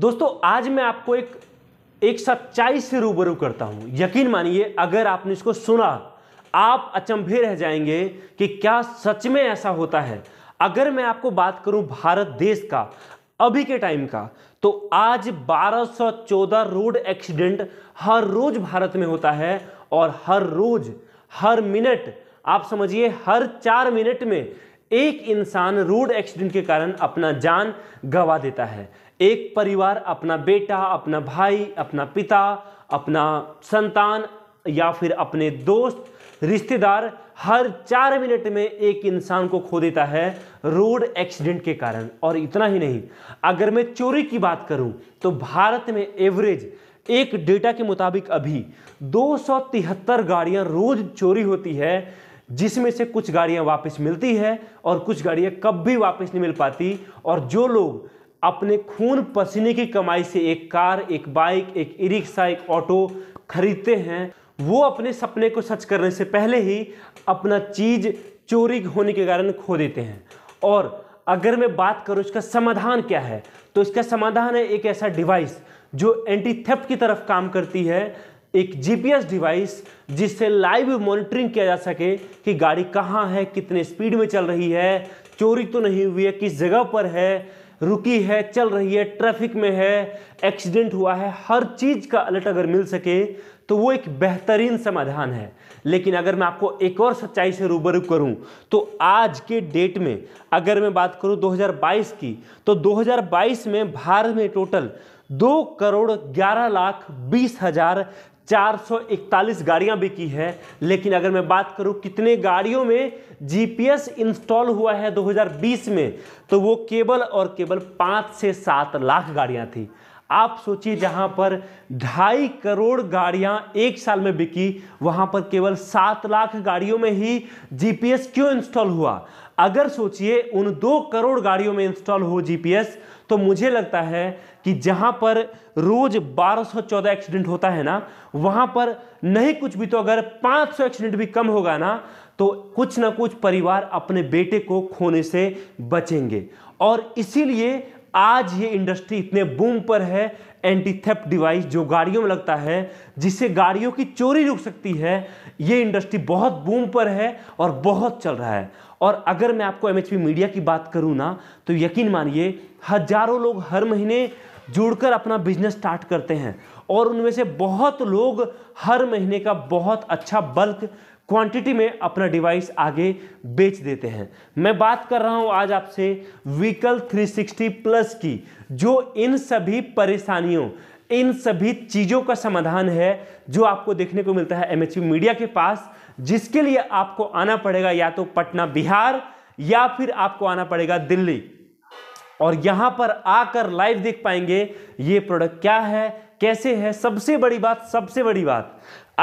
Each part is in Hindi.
दोस्तों आज मैं आपको एक एक सच्चाई से रूबरू करता हूं यकीन मानिए अगर आपने इसको सुना आप अचंभे रह जाएंगे कि क्या सच में ऐसा होता है अगर मैं आपको बात करूं भारत देश का अभी के टाइम का तो आज 1214 रोड एक्सीडेंट हर रोज भारत में होता है और हर रोज हर मिनट आप समझिए हर चार मिनट में एक इंसान रोड एक्सीडेंट के कारण अपना जान गंवा देता है एक परिवार अपना बेटा अपना भाई अपना पिता अपना संतान या फिर अपने दोस्त रिश्तेदार हर चार मिनट में एक इंसान को खो देता है रोड एक्सीडेंट के कारण और इतना ही नहीं अगर मैं चोरी की बात करूं तो भारत में एवरेज एक डेटा के मुताबिक अभी दो गाड़ियां रोज चोरी होती है जिसमें से कुछ गाड़ियां वापस मिलती है और कुछ गाड़ियां भी वापस नहीं मिल पाती और जो लोग अपने खून पसीने की कमाई से एक कार एक बाइक एक ई रिक्शा एक ऑटो खरीदते हैं वो अपने सपने को सच करने से पहले ही अपना चीज़ चोरी होने के कारण खो देते हैं और अगर मैं बात करूँ इसका समाधान क्या है तो इसका समाधान है एक ऐसा डिवाइस जो एंटी थेफ्ट की तरफ काम करती है एक जीपीएस डिवाइस जिससे लाइव मॉनिटरिंग किया जा सके कि गाड़ी कहाँ है कितने स्पीड में चल रही है चोरी तो नहीं हुई है किस जगह पर है रुकी है चल रही है ट्रैफिक में है एक्सीडेंट हुआ है हर चीज़ का अलर्ट अगर मिल सके तो वो एक बेहतरीन समाधान है लेकिन अगर मैं आपको एक और सच्चाई से रूबरू करूं तो आज के डेट में अगर मैं बात करूं 2022 की तो 2022 में भारत में टोटल दो करोड़ ग्यारह लाख बीस हजार 441 गाड़ियां बिकी है लेकिन अगर मैं बात करूं कितने गाड़ियों में जीपीएस इंस्टॉल हुआ है 2020 में तो वो केवल और केवल पाँच से सात लाख गाड़ियां थी आप सोचिए जहां पर ढाई करोड़ गाड़ियां एक साल में बिकी वहां पर केवल सात लाख गाड़ियों में ही जीपीएस क्यों इंस्टॉल हुआ अगर सोचिए उन दो करोड़ गाड़ियों में इंस्टॉल हो जीपीएस तो मुझे लगता है कि जहां पर रोज 1214 एक्सीडेंट होता है ना वहां पर नहीं कुछ भी तो अगर 500 एक्सीडेंट भी कम होगा ना तो कुछ ना कुछ परिवार अपने बेटे को खोने से बचेंगे और इसीलिए आज ये इंडस्ट्री इतने बूम पर है एंटी थेप डिवाइस जो गाड़ियों में लगता है जिससे गाड़ियों की चोरी रुक सकती है ये इंडस्ट्री बहुत बूम पर है और बहुत चल रहा है और अगर मैं आपको एम मीडिया की बात करूँ ना तो यकीन मानिए हजारों लोग हर महीने जुड़कर अपना बिजनेस स्टार्ट करते हैं और उनमें से बहुत लोग हर महीने का बहुत अच्छा बल्क क्वांटिटी में अपना डिवाइस आगे बेच देते हैं मैं बात कर रहा हूं आज आपसे व्हीकल 360 प्लस की जो इन सभी परेशानियों इन सभी चीज़ों का समाधान है जो आपको देखने को मिलता है एमएचयू मीडिया के पास जिसके लिए आपको आना पड़ेगा या तो पटना बिहार या फिर आपको आना पड़ेगा दिल्ली और यहाँ पर आकर लाइव देख पाएंगे ये प्रोडक्ट क्या है कैसे है सबसे बड़ी बात सबसे बड़ी बात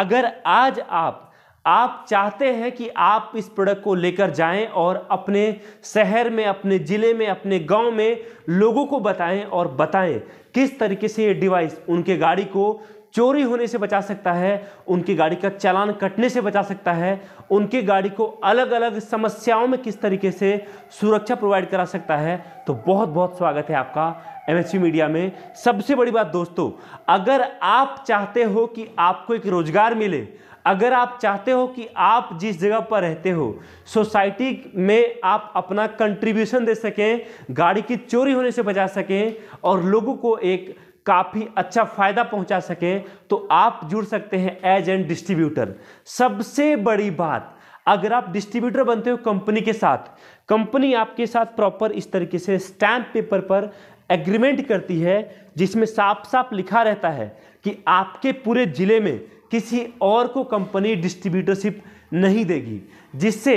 अगर आज आप आप चाहते हैं कि आप इस प्रोडक्ट को लेकर जाएं और अपने शहर में अपने ज़िले में अपने गांव में लोगों को बताएं और बताएं किस तरीके से ये डिवाइस उनके गाड़ी को चोरी होने से बचा सकता है उनकी गाड़ी का चालान कटने से बचा सकता है उनकी गाड़ी को अलग अलग समस्याओं में किस तरीके से सुरक्षा प्रोवाइड करा सकता है तो बहुत बहुत स्वागत है आपका एम मीडिया में सबसे बड़ी बात दोस्तों अगर आप चाहते हो कि आपको एक रोज़गार मिले अगर आप चाहते हो कि आप जिस जगह पर रहते हो सोसाइटी में आप अपना कंट्रीब्यूशन दे सकें गाड़ी की चोरी होने से बचा सकें और लोगों को एक काफ़ी अच्छा फ़ायदा पहुंचा सकें तो आप जुड़ सकते हैं एज एन डिस्ट्रीब्यूटर सबसे बड़ी बात अगर आप डिस्ट्रीब्यूटर बनते हो कंपनी के साथ कंपनी आपके साथ प्रॉपर इस तरीके से स्टैम्प पेपर पर एग्रीमेंट करती है जिसमें साफ साफ लिखा रहता है कि आपके पूरे ज़िले में किसी और को कंपनी डिस्ट्रीब्यूटरशिप नहीं देगी जिससे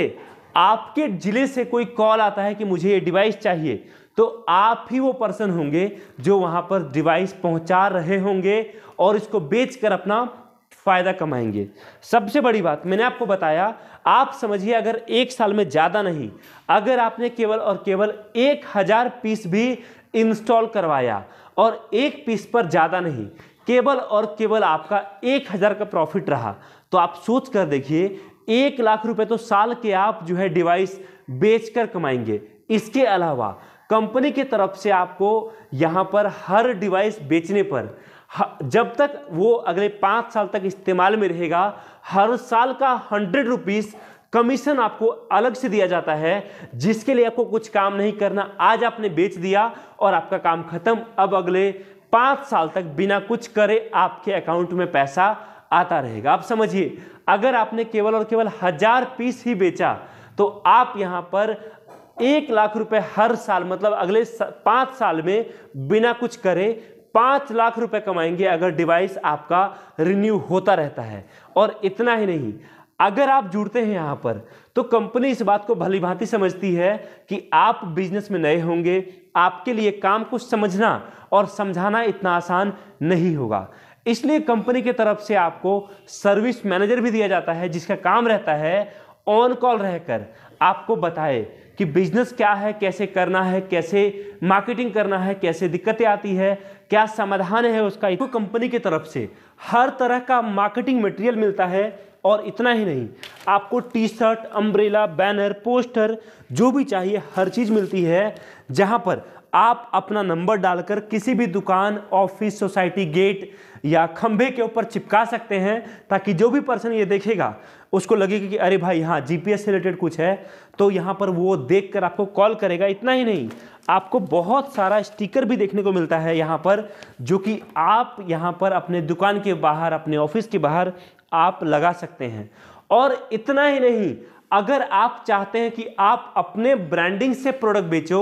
आपके ज़िले से कोई कॉल आता है कि मुझे ये डिवाइस चाहिए तो आप ही वो पर्सन होंगे जो वहाँ पर डिवाइस पहुँचा रहे होंगे और इसको बेचकर अपना फ़ायदा कमाएंगे सबसे बड़ी बात मैंने आपको बताया आप समझिए अगर एक साल में ज़्यादा नहीं अगर आपने केवल और केवल एक हज़ार पीस भी इंस्टॉल करवाया और एक पीस पर ज़्यादा नहीं केवल और केवल आपका एक हज़ार का प्रॉफिट रहा तो आप सोच कर देखिए एक लाख रुपए तो साल के आप जो है डिवाइस बेचकर कमाएंगे इसके अलावा कंपनी की तरफ से आपको यहाँ पर हर डिवाइस बेचने पर जब तक वो अगले पाँच साल तक इस्तेमाल में रहेगा हर साल का हंड्रेड रुपीज़ कमीशन आपको अलग से दिया जाता है जिसके लिए आपको कुछ काम नहीं करना आज आपने बेच दिया और आपका काम खत्म अब अगले पांच साल तक बिना कुछ करे आपके अकाउंट में पैसा आता रहेगा आप समझिए अगर आपने केवल और केवल हजार पीस ही बेचा तो आप यहां पर एक लाख रुपए हर साल मतलब अगले पांच साल में बिना कुछ करे पांच लाख रुपए कमाएंगे अगर डिवाइस आपका रिन्यू होता रहता है और इतना ही नहीं अगर आप जुड़ते हैं यहां पर तो कंपनी इस बात को भली भांति समझती है कि आप बिजनेस में नए होंगे आपके लिए काम को समझना और समझाना इतना आसान नहीं होगा इसलिए कंपनी की तरफ से आपको सर्विस मैनेजर भी दिया जाता है जिसका काम रहता है ऑन कॉल रहकर आपको बताए कि बिजनेस क्या है कैसे करना है कैसे मार्केटिंग करना है कैसे दिक्कतें आती है क्या समाधान है उसका इको कंपनी की तरफ से हर तरह का मार्केटिंग मटेरियल मिलता है और इतना ही नहीं आपको T shirt umbrella banner poster जो भी चाहिए हर चीज़ मिलती है जहाँ पर आप अपना नंबर डालकर किसी भी दुकान ऑफिस सोसाइटी गेट या खंभे के ऊपर चिपका सकते हैं ताकि जो भी पर्सन ये देखेगा उसको लगेगा कि अरे भाई यहाँ जीपीएस से रिलेटेड कुछ है तो यहाँ पर वो देख कर आपको कॉल करेगा इतना ही नहीं आपको बहुत सारा स्टिकर भी देखने को मिलता है यहाँ पर जो कि आप यहाँ पर अपने दुकान के बाहर अपने ऑफिस के बाहर आप लगा सकते हैं और इतना ही नहीं अगर आप चाहते हैं कि आप अपने ब्रांडिंग से प्रोडक्ट बेचो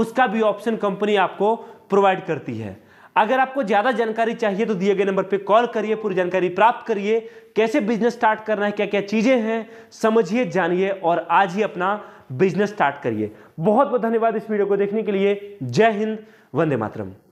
उसका भी ऑप्शन कंपनी आपको प्रोवाइड करती है अगर आपको ज़्यादा जानकारी चाहिए तो दिए गए नंबर पे कॉल करिए पूरी जानकारी प्राप्त करिए कैसे बिजनेस स्टार्ट करना है क्या क्या चीज़ें हैं समझिए जानिए और आज ही अपना बिजनेस स्टार्ट करिए बहुत बहुत धन्यवाद इस वीडियो को देखने के लिए जय हिंद वंदे मातरम